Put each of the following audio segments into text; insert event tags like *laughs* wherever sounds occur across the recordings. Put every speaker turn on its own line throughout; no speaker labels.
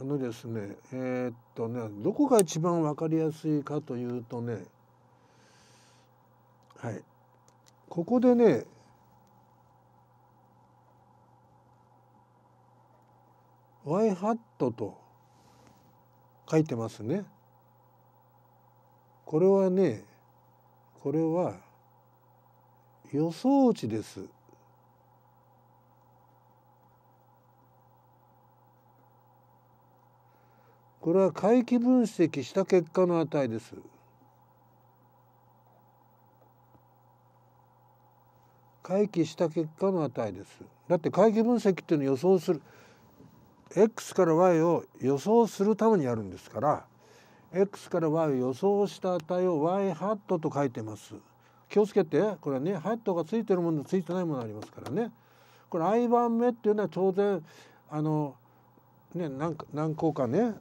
あのですねえー、っとねどこが一番分かりやすいかというとねはいここでね「y ハット」と書いてますね。これはねこれは予想値です。これは回帰分析した結果の値です。回帰した結果の値です。だって回帰分析っていうのを予想する x から y を予想するためにやるんですから x から y を予想した値を y ハットと書いてます。気をつけてこれはねハットがついてるものとついてないものありますからね。これ i 番目っていうのは当然あのね何何個かね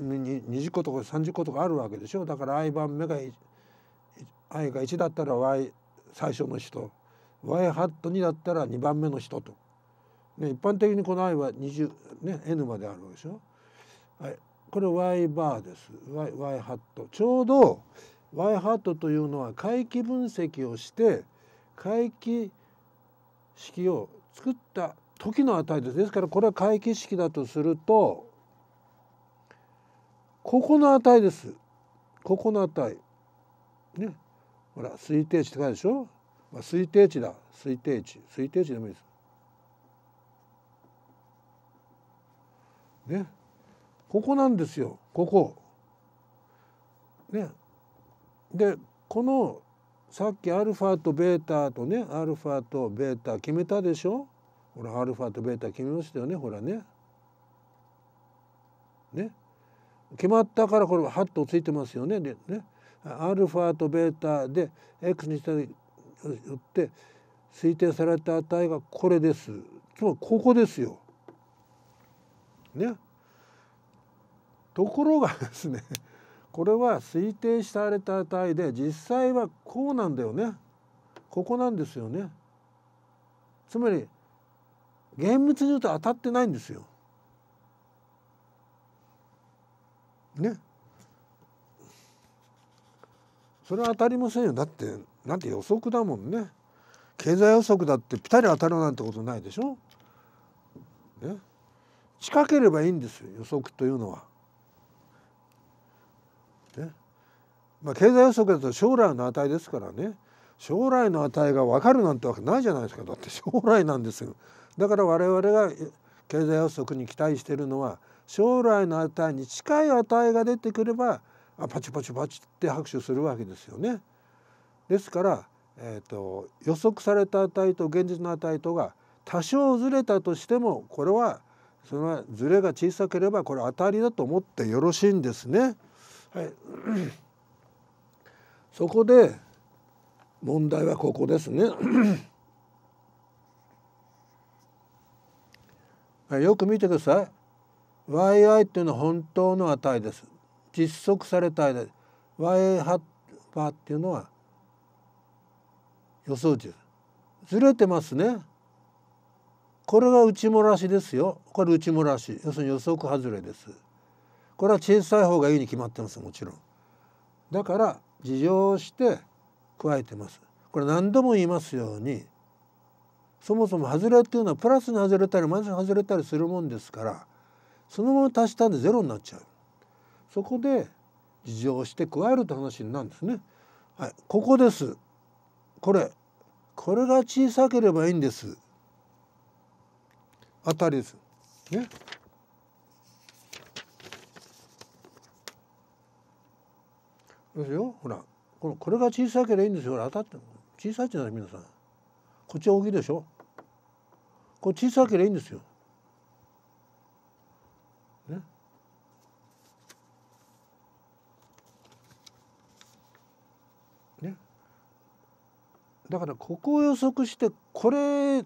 20個とか30個とかあるわけでしょだから i 番目が i が1だったら y 最初の人 y ハット2だったら2番目の人と、ね、一般的にこの i は20、ね、n まであるでしょ、はい、これ y バーです y, y ハットちょうど y ハットというのは回帰分析をして回帰式を作った時の値ですですからこれは回帰式だとするとここの値です。ここの値。ね。ほら推定値って書いてるでしょ、まあ、推定値だ推定値推定値でもいいです。ね。ここなんですよここ。ね。でこのさっきアルファとベータとねアルファとベータ決めたでしょほらアルファとベータ決めましたよねほらね。ね。決まったからこれはハッとついてますよね。でねアルファとベータで x にしたによって推定された値がこれです。つまりここですよ。ね。ところがですねこれは推定された値で実際はこうなんだよね。ここなんですよね。つまり厳密に言うと当たってないんですよ。ねそれは当たりませんよだってなんて予測だもんね経済予測だってピタリ当たるなんてことないでしょ、ね、近ければいいんですよ予測というのは。ねまあ、経済予測だと将来の値ですからね将来の値が分かるなんてわけないじゃないですかだって将来なんですよ。だから我々が経済予測に期待しているのは将来の値に近い値が出てくればあパチパチパチって拍手するわけですよね。ですから、えーと、予測された値と現実の値とが多少ずれたとしてもこれはそのずれが小さければこれ当たりだと思ってよろしいんですね。はい、*clears throat* そこで問題はここですね。*clears throat* よく見てください。yi っていうのは本当の値です。実測された値です。ハッパっていうのは予想値ずれてますね。これが内漏らしですよ。これ内漏らし。要するに予測外れです。これは小さい方がいいに決まってますもちろん。だから事情をして加えてます。これ何度も言いますようにそもそも外れっていうのはプラスに外れたりマイナスに外れたりするもんですからそのまま足したんでゼロになっちゃうそこで事情をして加えると話なんですね。はい、ここですこれこれが小さければいいんです当たりです。ね、ですよほらこのこれが小さければいいんですよほら当たって小さいじゃない皆さんこっち大きいでしょこれ小さければいいんですよだからここを予測してこれね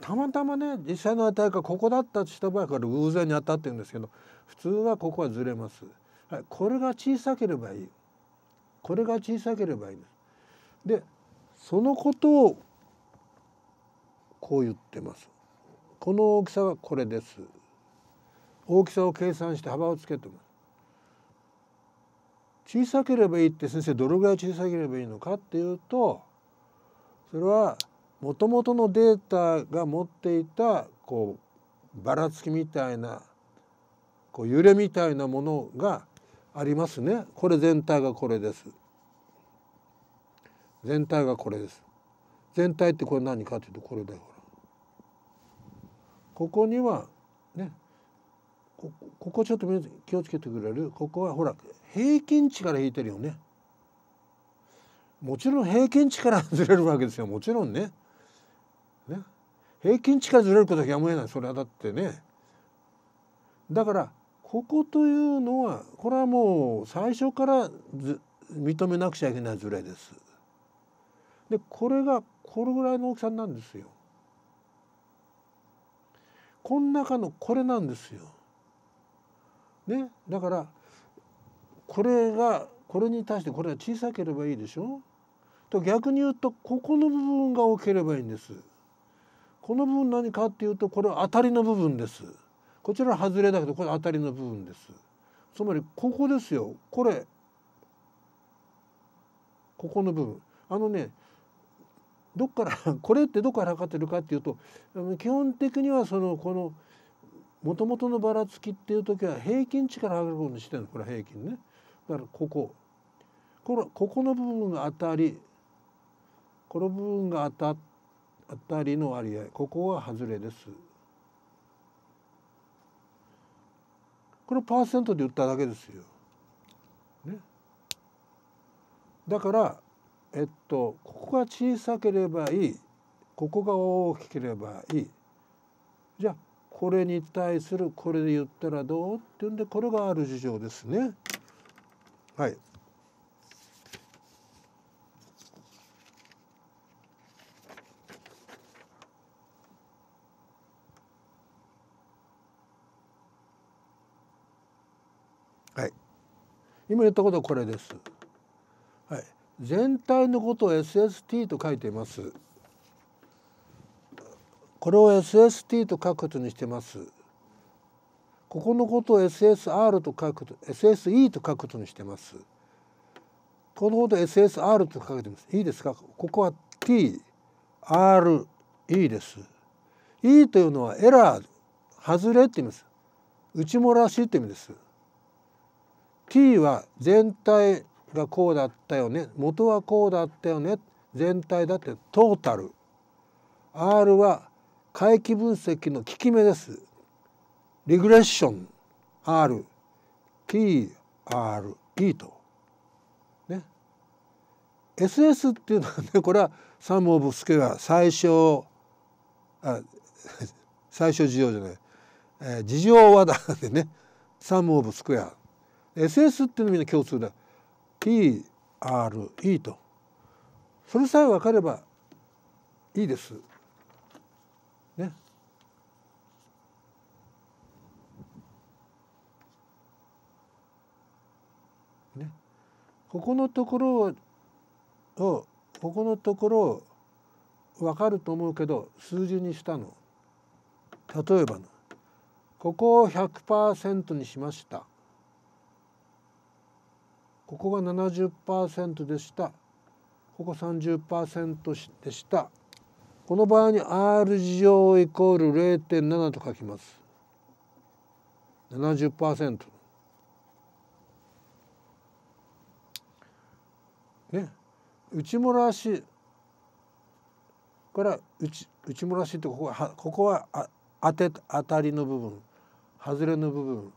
たまたまね実際の値がここだったとした場合から偶然に当たってるんですけど普通はここはずれます。はい、これが小さければいい。これが小さければいいです。でそのことをこう言ってます。この大きさはこれです。大きさを計算して幅をつけてます。小さければいいって先生どれぐらい小さければいいのかっていうとそれはもともとのデータが持っていたこうばらつきみたいなこう揺れみたいなものがありますねこれ全体がこれです全体がこれです全体ってこれ何かというとこれだからここにはここちょっと気をつけてくれるここはほら平均値から引いてるよねもちろん平均値からずれるわけですよもちろんねね平均値からずれることはやむを得ないそれはだってねだからここというのはこれはもう最初から認めなくちゃいけないずれです。でこれがこれぐらいの大きさなんですよ。この中のこれなんですよ。ね、だからこれがこれに対してこれは小さければいいでしょと逆に言うとここの部分が多ければいいんです。この部分何かっていうとこれは当たりの部分です。こちらは外れだけどこれ当たりの部分です。つまりここですよこれここの部分。あのねどっから *laughs* これってどこから測ってるかっていうと基本的にはそのこのもともとのばらつきっていう時は平均値から上げることにしてるのこれ平均ねだからこここのここの部分が当たりこの部分が当た当たりの割合ここは外れですこれパーセントで言っただけですよ。ね、だからえっとここが小さければいいここが大きければいいじゃあこれに対するこれで言ったらどうって言うんでこれがある事情ですね。はい、はい、今言ったことはこれです。はい、全体のことを SST と書いています。これを SST と書くことにしてますここのことを SSR と書くと SSE と書くことにしてますこのことを SSR と書けてますいいですかここは TRE です E というのはエラー外れって意味です内漏らしって意味です T は全体がこうだったよね元はこうだったよね全体だってトータル R は回帰分析の効き目です。リグレッション R TRE と。ね。SS っていうのはねこれはサム・オブ・スケア最小あ *laughs* 最小事情じゃない、えー、事情はだでねサム・オブ・スクエア SS っていうのみんな共通だ TRE とそれさえ分かればいいです。ここのところをここのところを分かると思うけど数字にしたの例えばここを100%にしましたここが70%でしたここ30%でしたこの場合に R 事乗イコール0.7と書きます70%ね、内漏らしから内内漏らしってここはここはあ当て当たりの部分外れの部分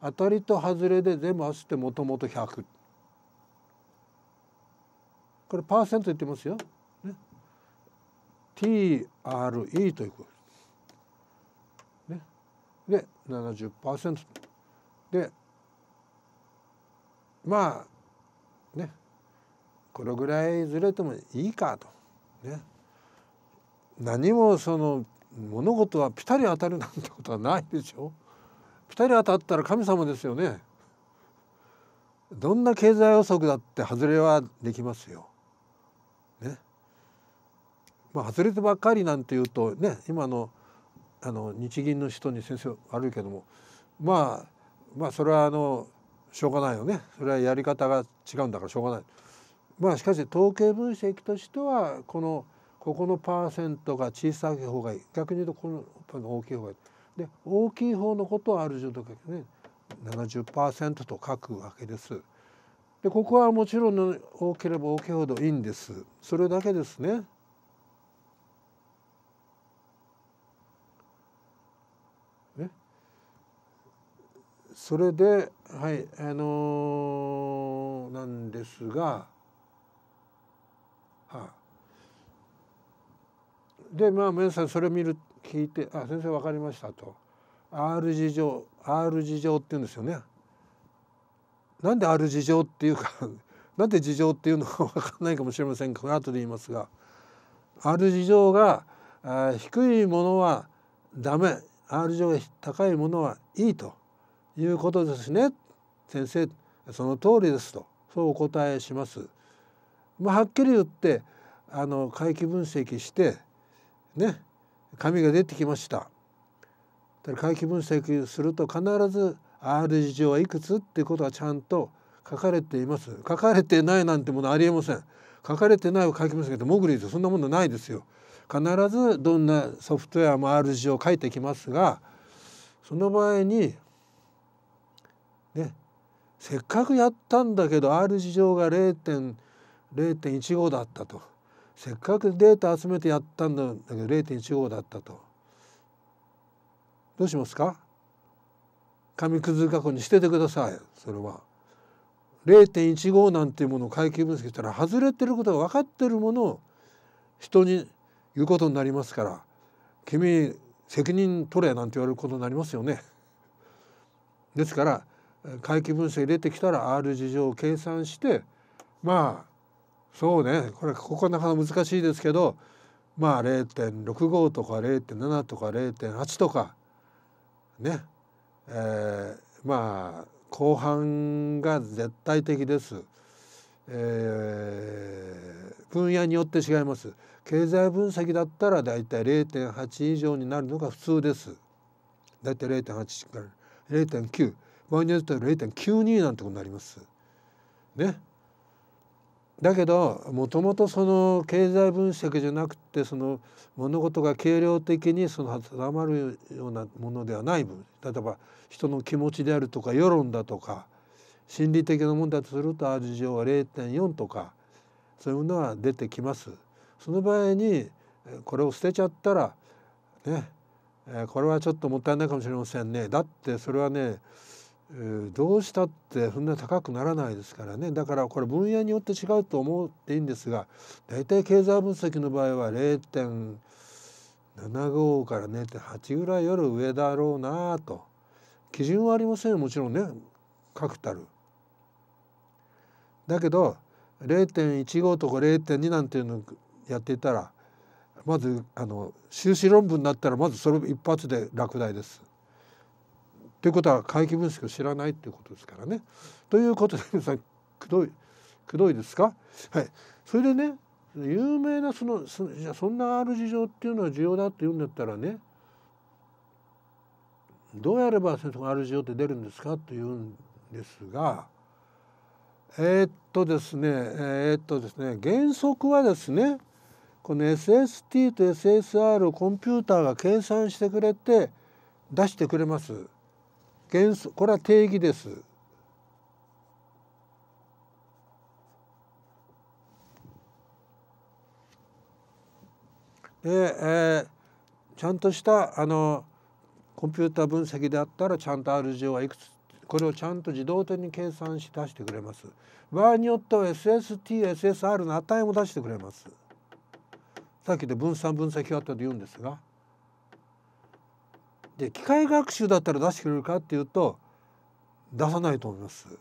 当たりと外れで全部合わせてもともと100これパーセント言ってますよ、ね、TRE ということ、ね、で70%でまあねこれぐらいずれてもいいかと。ね、何もその物事はピタリ当たるなんてことはないでしょ。ピタリ当たったら神様ですよね。どんな経済予測だって外れはできますよ。ね。まあ外れてばっかりなんていうとね今のあの日銀の人に先生悪いけどもまあまあそれはあのしょうがないよねそれはやり方が違うんだからしょうがない。まあしかし統計分析としてはこのここのパーセントが小さい方がいい逆に言うとこの大きい方がいい。で大きい方のことをある程度ね70%と書くわけです。でここはもちろん多ければ大きいほどいいんです。それだけですね。ねそれではいあのー、なんですがでまあ皆さんそれ見る聞いて「あ先生分かりました」と「R 事情 R 事情」って言うんですよね。なんで R 事情っていうか *laughs* なんで事情っていうのか分かんないかもしれませんがこの後で言いますが R 事情が低いものはダメ R 上が高いものはいいということですね先生その通りですとそうお答えします。まあ、はっきり言ってあの回帰分析してね紙が出てきました。回帰分析すると必ず R 字上はいくつっていうことはちゃんと書かれています。書かれてないなんてものありえません。書かれてないを書きますけど、モグリーズそんなものないですよ。必ずどんなソフトウェアも R 字を書いてきますがその場合にねせっかくやったんだけど R 字上が0.0.15だったと。せっかくデータ集めてやったんだけど0.15だったとどうしますか紙くず加工に捨ててくださいそれは。0.15なんていうものを階級分析したら外れてることが分かってるものを人に言うことになりますから君責任取れなんて言われることになりますよね。ですから回帰分析出てきたら R 事情を計算してまあそうねこれここはなかなか難しいですけどまあ0.65とか0.7とか0.8とかねえー、まあ後半が絶対的です。えー、分野によって違います経済分析だったらだいたい0.8以上になるのが普通ですだいたい0.8から0.9場合によっては0.92なんてことになりますねだけどもともとその経済分析じゃなくてその物事が軽量的にその定まるようなものではない分例えば人の気持ちであるとか世論だとか心理的な問題とすると R 事情は0.4とかそういうのは出てきます。その場合にこれを捨てちゃったらねこれはちょっともったいないかもしれませんねだってそれはねどうしたってそんな高くならないですからねだからこれ分野によって違うと思っていいんですが大体経済分析の場合は0.75から0.8ぐらいより上だろうなと基準はありませんもちろんね確たる。だけど0.15とか0.2なんていうのやっていたらまずあの修士論文になったらまずそれ一発で落第です。ということは回帰分析を知らないということですからね。ということで皆さんくどいくどいですか、はい、それでね有名なそのそじゃそんなある事情っていうのは重要だって言うんだったらねどうやればそのがある事情って出るんですかというんですがえー、っとですねえー、っとですね原則はですねこの SST と SSR をコンピューターが計算してくれて出してくれます。原則これは定義です。で、えー、ちゃんとしたあのコンピューター分析であったらちゃんと R 乗はいくつこれをちゃんと自動的に計算し出してくれます。場合によっては SSTSSR の値も出してくれます。さっきで分散分析あって言うんですが。で機械学習だったら出してくれるかっていうと出さないと思います。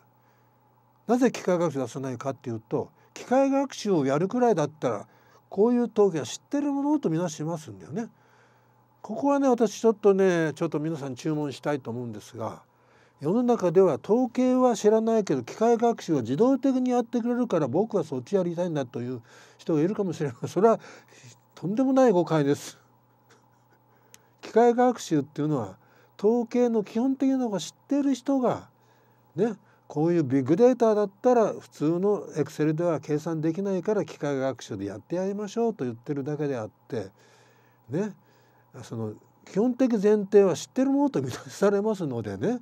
なぜ機械学習出さないかっていうと機械学習をやるくらいだったらこういう統計は知ってるものとみなしますんだよね。ここはね私ちょっとねちょっと皆さん注文したいと思うんですが世の中では統計は知らないけど機械学習は自動的にやってくれるから僕はそっちやりたいんだという人がいるかもしれませんそれはとんでもない誤解です。械学習っていうのは統計の基本的なのが知っている人がねこういうビッグデータだったら普通のエクセルでは計算できないから機械学習でやってやりましょうと言ってるだけであってねその基本的前提は知ってるものと見なされますのでね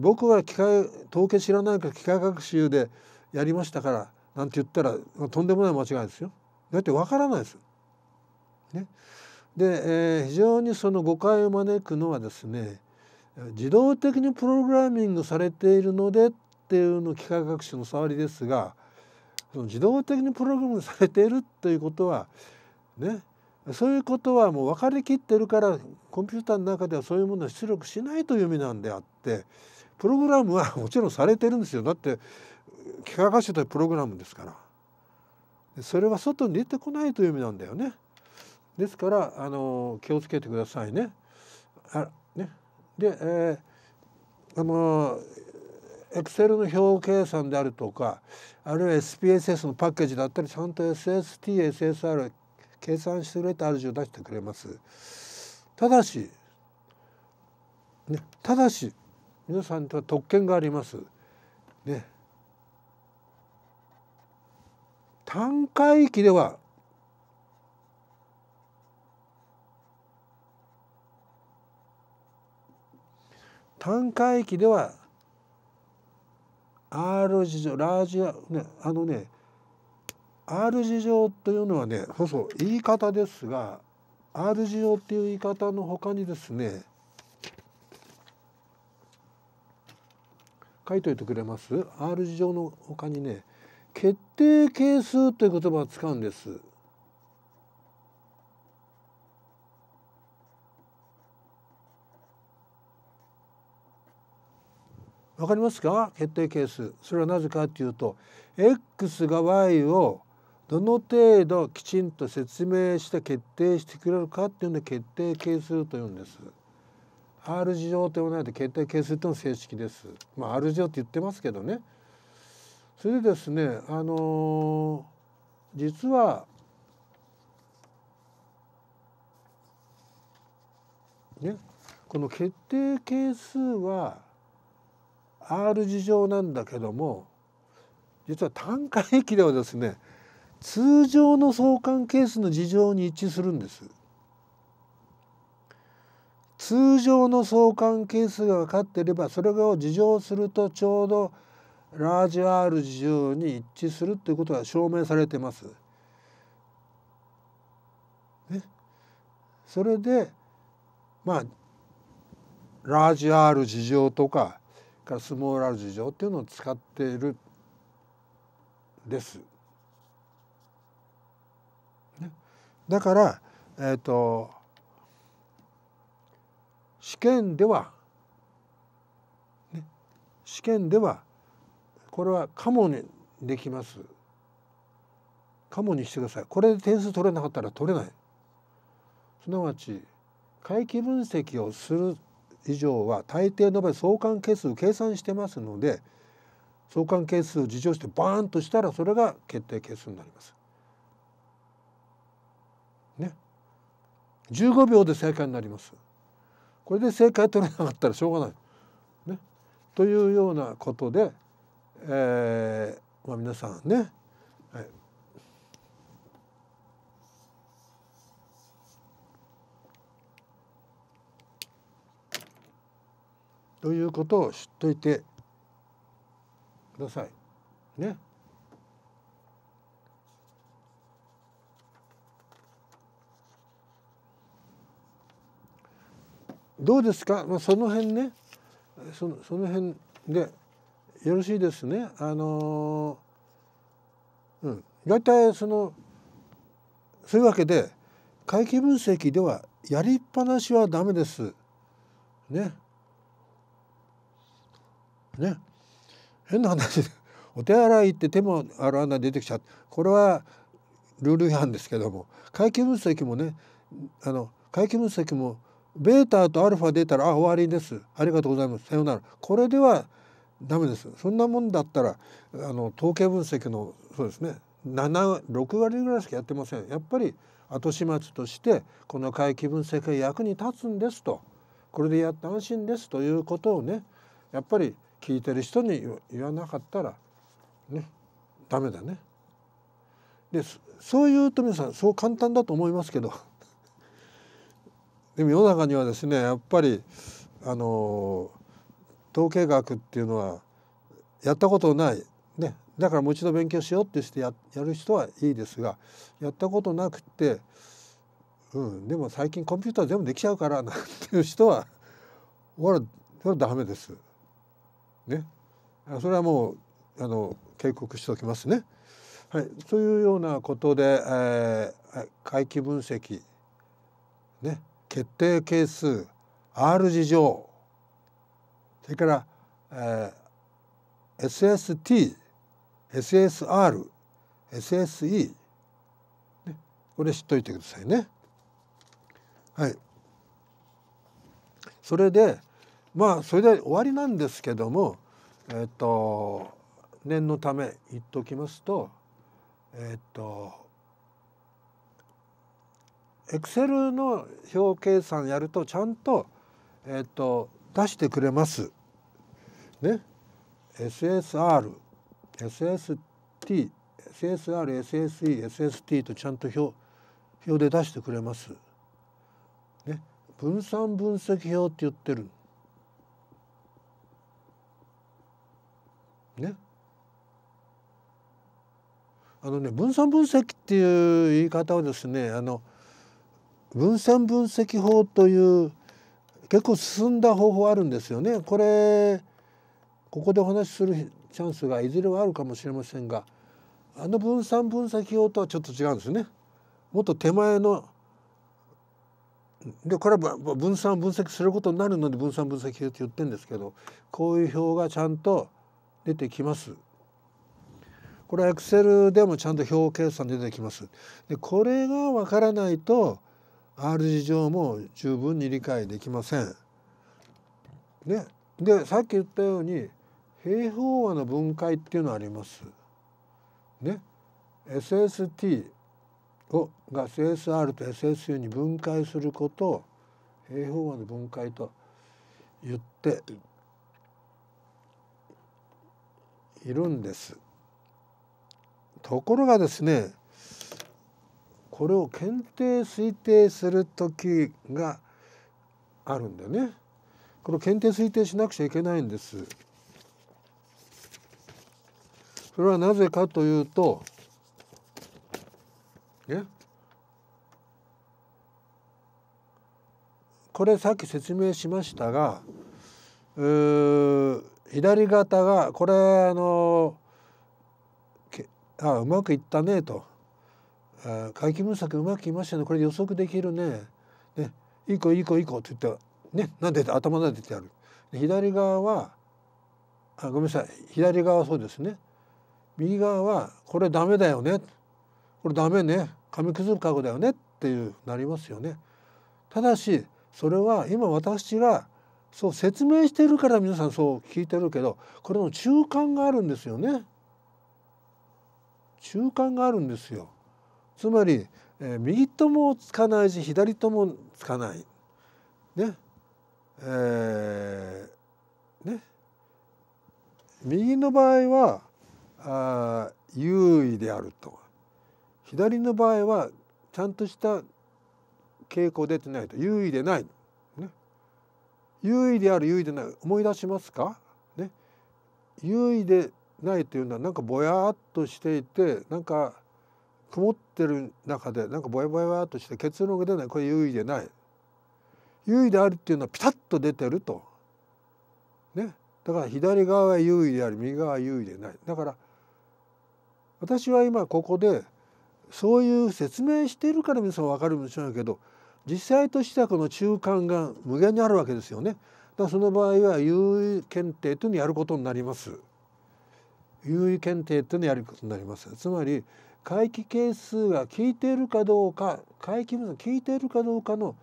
僕は機械統計知らないから機械学習でやりましたからなんて言ったらとんでもない間違いですよ。だってわからないです。ね、で、えー、非常にその誤解を招くのはですね自動的にプログラミングされているのでっていうの機械学習の触りですがその自動的にプログラミングされているということはねそういうことはもう分かりきってるからコンピューターの中ではそういうものを出力しないという意味なんであってプログラムはもちろんされてるんですよだって機械学習というプログラムですからそれは外に出てこないという意味なんだよね。ですからあの気をつけてくださいね。あねで、えー、あのエクセルの表計算であるとかあるいは SPSS のパッケージだったりちゃんと SSTSSR 計算してくれて字を出してくれます。ただし、ね、ただし皆さんには特権があります。ね、単回域では単回域では R 字乗ラージねあのね R 字乗というのはねそうそう言い方ですが R 字乗っていう言い方のほかにですね書いといてくれます R 字乗のほかにね決定係数という言葉を使うんです。わかりますか決定係数それはなぜかっていうと x が y をどの程度きちんと説明して決定してくれるかっていうので決定係数というんです。R 字乗と呼ばないで決定係数との正式です。まあ R 字乗って言ってますけどね。それでですね、あのー、実はね、この決定係数は R 字状なんだけども実は単回域ではですね通常の相関係数の事情に一致するんです。通常の相関係数が分かっていればそれを事情するとちょうどラージ R 事情に一致するということが証明されてます。ね、それでまあラージ R 事情とかからスモーラルジ状っていうのを使っているです。ね、だから、えーと、と試験では、ね、試験ではこれはカモにできます。カモにしてください。これで点数取れなかったら取れない。すなわち回帰分析をする以上は大抵の場合相関係数計算してますので相関係数を事情してバーンとしたらそれが決定係数になります。ね。15秒で正解になります。これで正解取れなかったらしょうがない。ね、というようなことで、えーまあ、皆さんねということを知っといてください。ね。どうですか、まあ、その辺ねそのその辺でよろしいですね。あのうん、大体そのそういうわけで回帰分析ではやりっぱなしはダメです。ね。ね変な話で *laughs* お手洗い行って手も洗わない出てきちゃってこれはルール違反ですけども回帰分析もねあの回帰分析もベータとアルファ出たらあ終わりですありがとうございますさようならこれではダメですそんなもんだったらあの統計分析のそうですね76割ぐらいしかやってませんやっぱり後始末としてこの回帰分析が役に立つんですとこれでやって安心ですということをねやっぱり聞いてる人に言わなかったらねダメだね。でそう言うと皆さんそう簡単だと思いますけどでも世の中にはですねやっぱりあの統計学っていうのはやったことない、ね、だからもう一度勉強しようってしてややる人はいいですがやったことなくて、うん、でも最近コンピューター全部できちゃうからなんていう人はほらそれはダメです。ね、それはもうあの警告しておきますね。はい、というようなことで、えー、回帰分析、ね、決定係数 R 事乗それから、えー、SST、SSR、SSE、ね、これ知っといてくださいね。はい、それでまあそれで終わりなんですけどもえっと念のため言っときますとえっとエクセルの表計算やるとちゃんと,、えー、と出してくれます。ね SSR、SST、SSR、SSE、SST とちゃんと表表で出してくれます。ね、分散分析表って言ってる。あのね分散分析っていう言い方はですねあの分散分析法という結構進んだ方法あるんですよね。これここでお話しするチャンスがいずれはあるかもしれませんがあの分散分析法とはちょっと違うんですね。もっと手前のでこれは分散分析することになるので分散分析法って言ってるんですけどこういう表がちゃんと出てきます。これは Excel でもちゃんと表計算出てきます。でこれがわからないと R 字上も十分に理解できません。ね、でさっき言ったように平方和の分解っていうのあります。ね、SST をが SSR と SSU に分解することを平方和の分解と言っているんです。ところがですねこれを検定推定する時があるんだよね。この検定推定しなくちゃいけないんです。それはなぜかというとねこれさっき説明しましたが左肩がこれあのああうまくいったねとあ回帰分策うまくいましたねこれ予測できるねねいい子いい子いい子って言ってねなでて頭なでてやる左側はあごめんなさい左側はそうですね右側はこれダメだよねこれダメね紙くずる覚悟だよねっていうなりますよね。ただしそれは今私がそう説明してるから皆さんそう聞いてるけどこれの中間があるんですよね。中間があるんですよ。つまり、えー、右ともつかないし左ともつかない。ね。えー、ね。右の場合はあ優位であると左の場合はちゃんとした傾向出てないと優位でない、ね、優位である優位でない思い出しますか、ね、優位でないというのはなんかぼやっとしていてなんか曇ってる中でなんかぼやぼやとして結論が出ないこれ優位でない優位であるっていうのはピタッと出てるとねだから左側は優位であり右側は優位でないだから私は今ここでそういう説明しているから皆さん分かるんでしょうけど実際としてはこの中間が無限にあるわけですよね。だその場合は優位検定というのをやることになります。優位検定っていうのをやることになりますつまり回帰係数が効いているかどうか回帰分が効いているかどうかの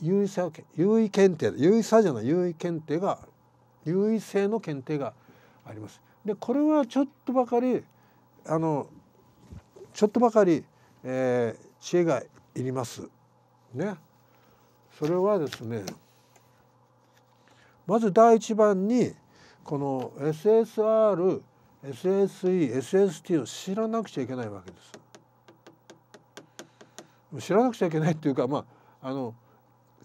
優位さ優位検定優位さじゃない優位検定が優位性の検定があります。でこれはちょっとばかりあのちょっとばかり、えー、知恵がいります。ね。それはですねまず第一番にこの SSR、SSE、SST を知らなくちゃいけないわけです。知らなくちゃいけないっていうか、まあ、あの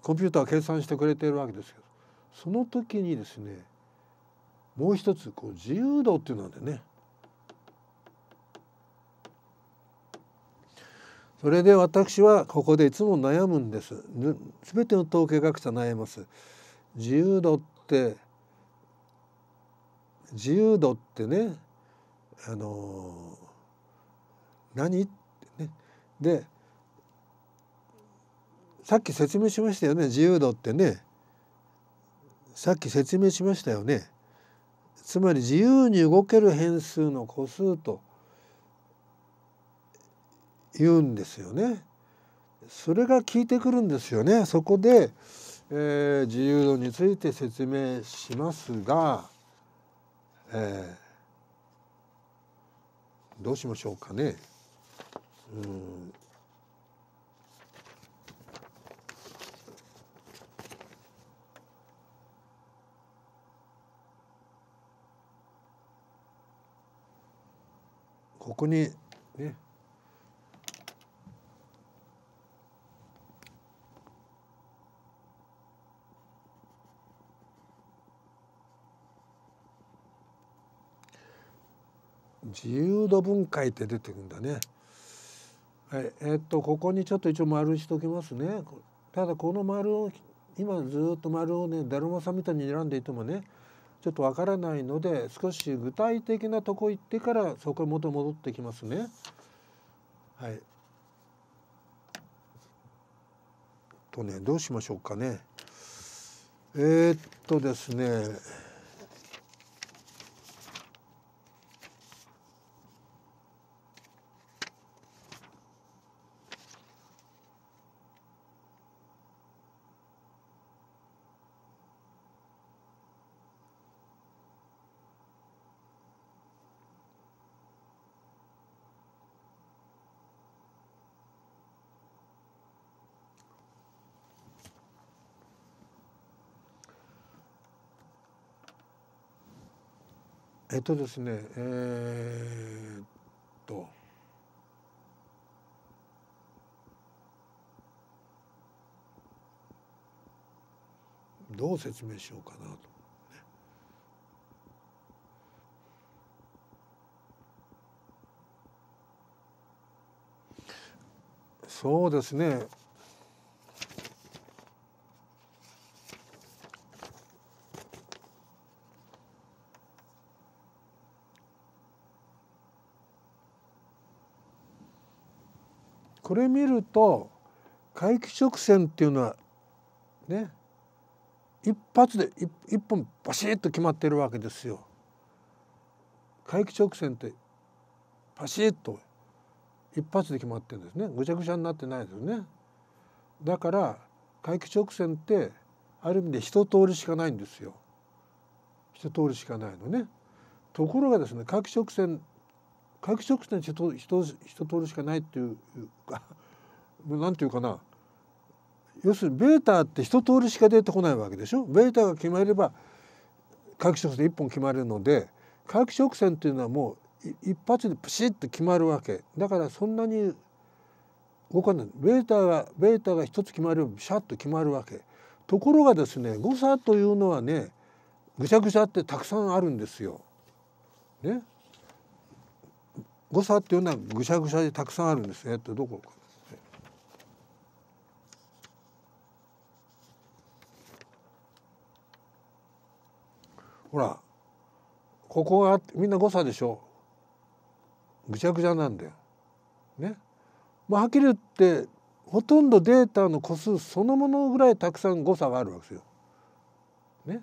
コンピューターは計算してくれているわけですけどその時にですねもう一つこう自由度っていうのでねそれで私はここでいつも悩むんです。全ての統計学者悩ます。自由度って自由度ってねあの何ってねでさっき説明しましたよね自由度ってねさっき説明しましたよねつまり自由に動ける変数の個数と言うんですよねそれが効いてくるんですよねそこで、えー、自由度について説明しますがえー、どうしましょうかね。うんここに自由度分解って出てくんだね。はい、えー、っとここにちょっと一応丸しておきますね。ただこの丸を今ずっと丸をねだるまさんみたいに選んでいてもねちょっとわからないので少し具体的なとこ行ってからそこへ元戻ってきますね。はい、とねどうしましょうかね。えー、っとですねっとですねえー、っとどう説明しようかなと。そうですねこれ見ると回帰直線っていうのはね一発で一本バシッと決まってるわけですよ。回帰直線ってパシッと一発で決まってるんですねぐちゃぐちゃになってないですね。だから回帰直線ってある意味で一通りしかないんですよ。一通りしかないのね。ところがですね回帰直線皆既食一人人人通るしかないっていうか何 *laughs* ていうかな要するにベータって一通りしか出てこないわけでしょベータが決まれば各帰直線1本決まるので各帰直線っていうのはもう一発でプシッと決まるわけだからそんなに動かないベータがベータが一つ決まればシャッと決まるわけところがですね誤差というのはねぐちゃぐちゃってたくさんあるんですよ。ね、誤差っていうのはぐしゃぐしゃでたくさんあるんですねってどこか。ほらここがみんな誤差でしょぐちゃぐちゃなんだよ。ね。まあ、はっきり言ってほとんどデータの個数そのものぐらいたくさん誤差があるわけですよ。ね。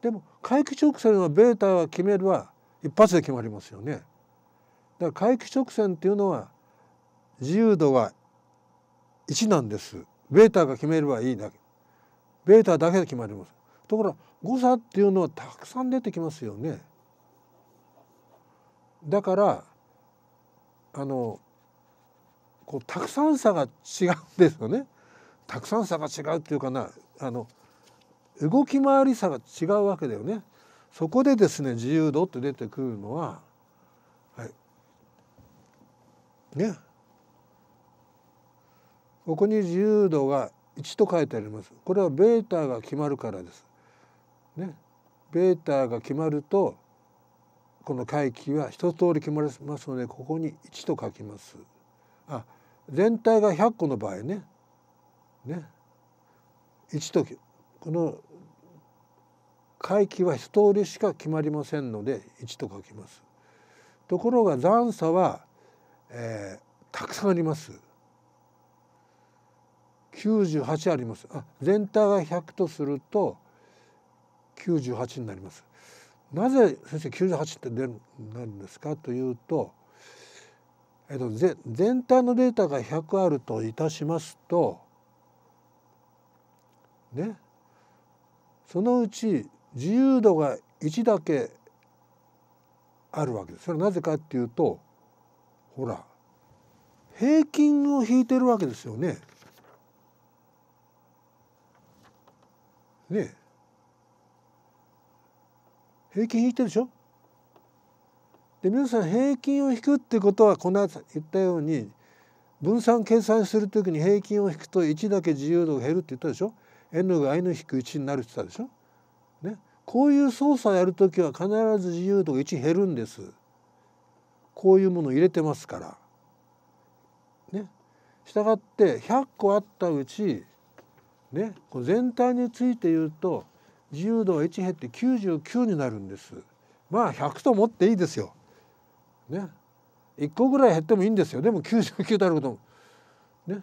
でも回帰直線はベータは決めるは一発で決まりますよね。だから回帰直線っていうのは自由度が1なんです。ベータが決めればいいだけ。ベータだけで決まります。ところが誤差っていうのはたくさん出てきますよね。だからあのこうたくさん差が違うんですよね。たくさん差が違うっていうかなあの動き回り差が違うわけだよね。そこでですね自由度って出てくるのはねここに自由度が1と書いてありますこれはベータが決まるからです。ね、ベータが決まるとこの回帰は一通り決まりますのでここに1と書きます。あ全体が100個の場合ねね1とこの回帰は一通りしか決まりませんので1と書きます。ところが残差はえー、たくさんあります。98あります。あ全体が100とすると98になります。なぜ先生98って出るなるんですかというと、えっと、全体のデータが100あるといたしますとねそのうち自由度が1だけあるわけです。それはなぜかっていうとほら平均を引いてるわけですよね。ね平均引いてるでしょで皆さん平均を引くってことはこの後言ったように分散計算するときに平均を引くと1だけ自由度が減るって言ったでしょ n が n 引く1になるって言ったでしょ、ね、こういう操作をやるときは必ず自由度が1減るんです。こういうものを入れてますからねしたがって100個あったうちねこう全体について言うと自由度は1減って99になるんです。まあ100と思っていいですよ。ね1個ぐらい減ってもいいんですよでも99であることも。ね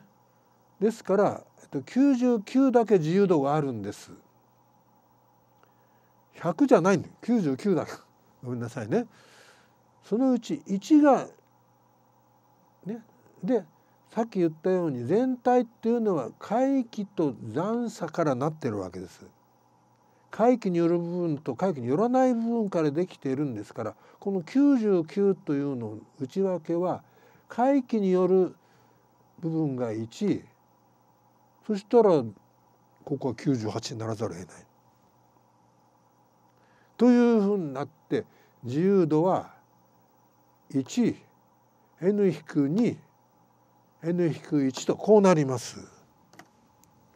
ですから、えっと、99だけ自由度があるんです。100じゃないんだよ99だごめんなさいね。そのうち1が、ね、でさっき言ったように全体っていうのは回帰と残差からなってるわけです。回帰による部分と回帰によらない部分からできているんですからこの99というの内訳は回帰による部分が1そしたらここは98にならざるを得ない。というふうになって自由度は 1n-2 n-1 とこうなります。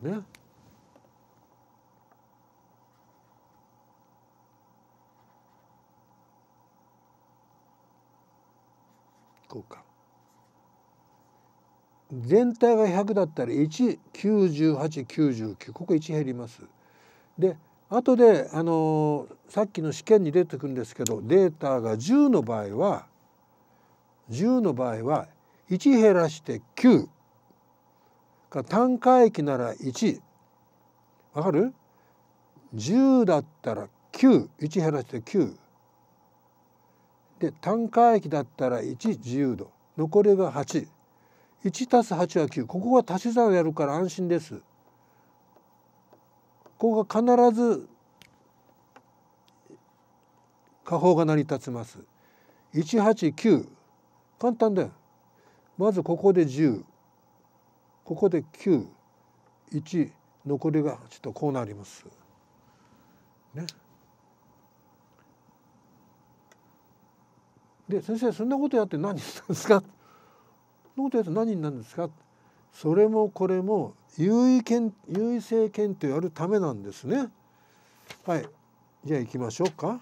ね。こうか。全体が100だったら19899ここ1減ります。で後であのー、さっきの試験に出てくるんですけどデータが10の場合は10の場合は1減らして9か単回帰なら1わかる ?10 だったら91減らして9で単回帰だったら110度残りが81足す8は9ここは足し算をやるから安心です。ここが必ず下方が成り立ちます。189簡単だよ。まずここで10ここで91残りがちょっとこうなります。ね。で先生そんなことやって何にしたんですかそんなことやって何になるんですかそれもこれも優位権優位性検定やるためなんですね。はいじゃあ行きましょうか。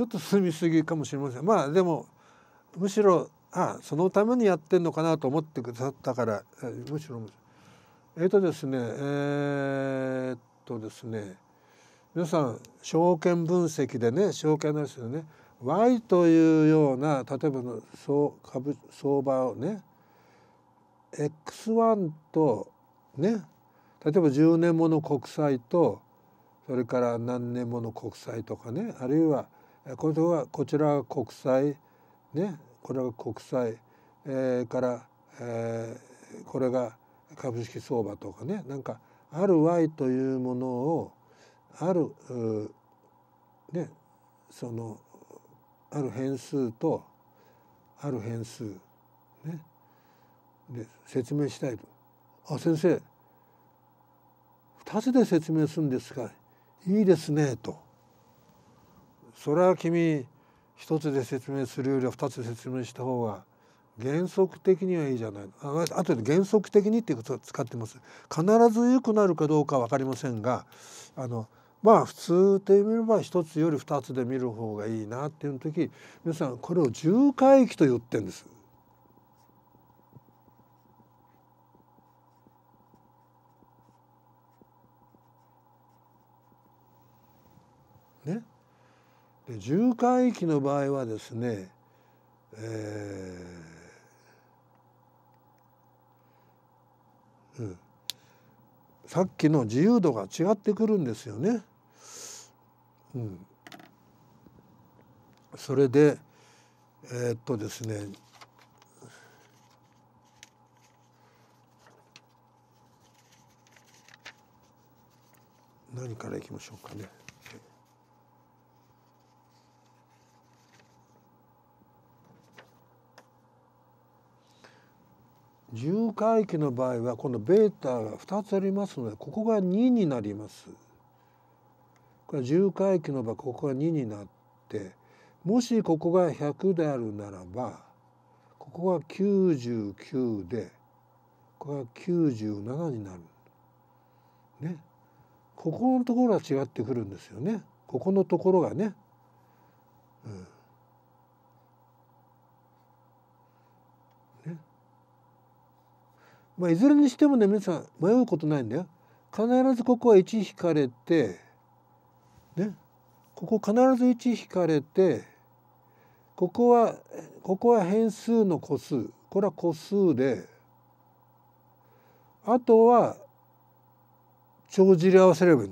ちょっと進みすぎかもしれませんまあでもむしろあそのためにやってんのかなと思ってくださったからむしろえっ、ー、とですねえー、っとですね皆さん証券分析でね証券なんですよね Y というような例えばの相株相場をね X1 とね例えば10年もの国債とそれから何年もの国債とかねあるいはこれはこちらが国債ねこれが国債、えー、から、えー、これが株式相場とかねなんかある Y というものをあるねそのある変数とある変数ねで説明したいと。あ先生2つで説明するんですがいいですねと。それは君一つで説明するよりは二つで説明した方が原則的にはいいじゃないああとで原則的にっていうことを使ってます必ず良くなるかどうかは分かりませんがあのまあ普通って見れば一つより二つで見る方がいいなっていう時皆さんこれを重回帰と言ってんです重回域の場合はですね、えーうん、さっきの自由度が違ってくるんですよね。うん、それでえー、っとですね何からいきましょうかね。重回帰の場合はこのベータが2つありますのでここが2になります。これ重回帰の場合ここが2になってもしここが100であるならばここが99でここが97になる。ね。ここのところは違ってくるんですよね。ここのところがね。うんまあ、いずれにしてもね皆さん迷うことないんだよ。必ずここは1引かれて、ね、ここ必ず1引かれてここはここは変数の個数これは個数であとは帳尻合わせればいい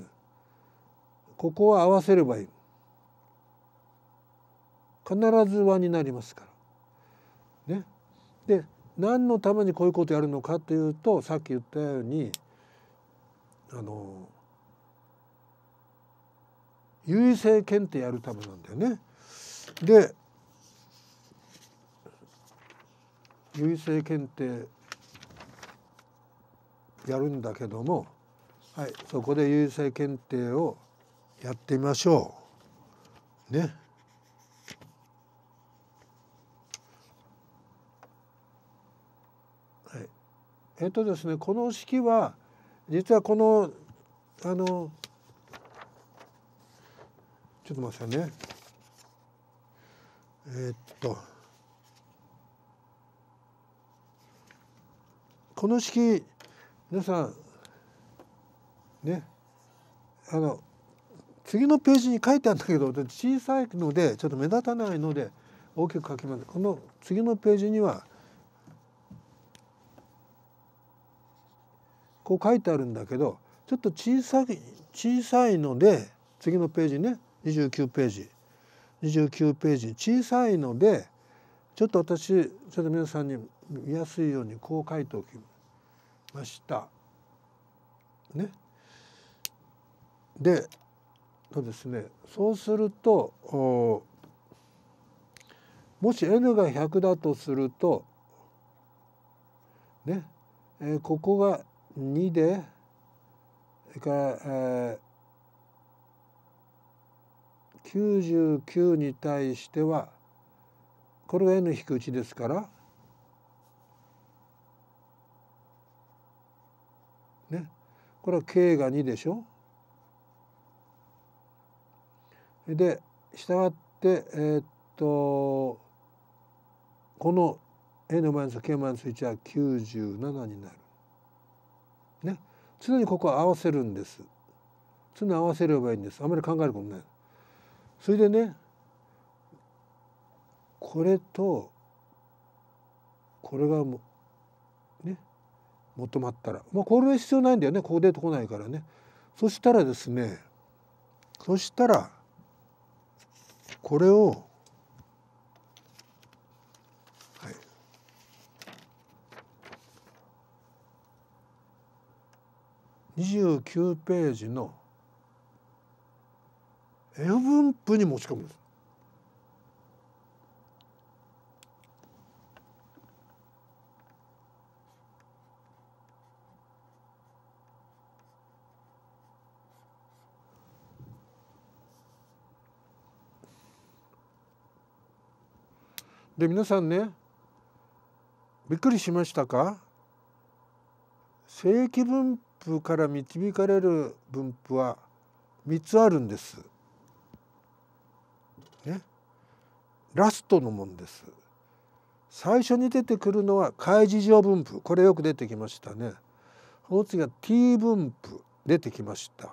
ここは合わせればいい必ず和になりますから。ね、で何のためにこういうことやるのかというとさっき言ったようにあの優位性検定やるためなんだよね。で優位性検定やるんだけども、はい、そこで優位性検定をやってみましょう。ね。えっとですねこの式は実はこのあのちょっと待ってさいねえー、っとこの式皆さんねあの次のページに書いてあるんだけど小さいのでちょっと目立たないので大きく書きます。この次のページにはこう書いてあるんだけどちょっと小さい小さいので次のページね29ページ29ページ小さいのでちょっと私ちょっと皆さんに見やすいようにこう書いておきました。ね、でとですねそうするともし n が100だとするとね、えー、ここが2でそれから、えー、99に対してはこれが n-1 ですからねこれは k が2でしょでしたがってえー、っとこの n-k-1 は97になる。常にここは合わせるんです常に合わせればいいんですあまり考えることないそれでねこれとこれがもね求まったらまあこれは必要ないんだよねここ出てこないからねそしたらですねそしたらこれを29ページの英分布に持ち込むんです。で皆さんねびっくりしましたか正規文風から導かれる分布は3つあるんです。ね、ラストのもんです。最初に出てくるのは開示上分布これよく出てきましたね。その次が T 分布出てきました。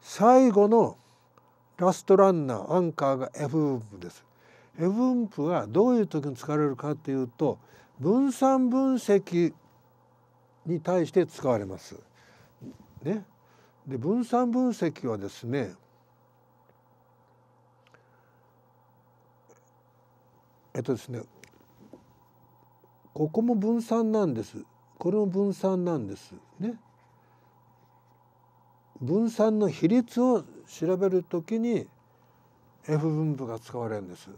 最後のラストランナーアンカーが F 分布です。F 分布はどういう時に使われるかというと分散分析に対して使われます。ね、で分散分析はですねえっとですねここも分散なんですこれも分散なんですね。分散の比率を調べるときに F 分布が使われるんです。